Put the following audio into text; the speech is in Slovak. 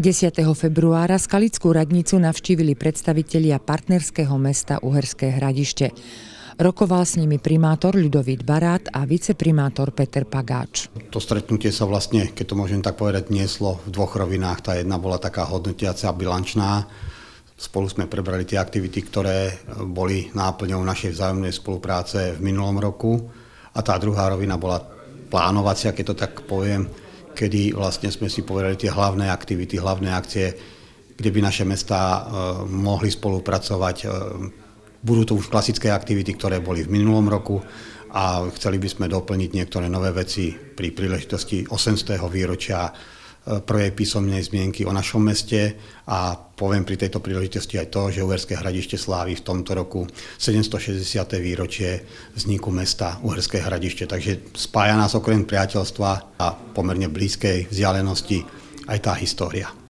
10. februára Skalickú radnicu navštívili predstavitelia partnerského mesta Uherské hradište. Rokoval s nimi primátor Ľudovít Barát a viceprimátor Peter Pagáč. To stretnutie sa vlastne, keď to môžem tak povedať, nieslo v dvoch rovinách. Tá jedna bola taká hodnotiaca, bilančná. Spolu sme prebrali tie aktivity, ktoré e, boli náplňou našej vzájomnej spolupráce v minulom roku. A tá druhá rovina bola plánovacia, keď to tak poviem, kedy vlastne sme si povedali tie hlavné aktivity, hlavné akcie, kde by naše mesta e, mohli spolupracovať. E, budú to už klasické aktivity, ktoré boli v minulom roku a chceli by sme doplniť niektoré nové veci pri príležitosti 800. výročia projekt písomnej zmienky o našom meste a poviem pri tejto príležitosti aj to, že Uherské hradište slávi v tomto roku 760. výročie vzniku mesta Uherské hradište. Takže spája nás okrem priateľstva a pomerne blízkej vzdialenosti aj tá história.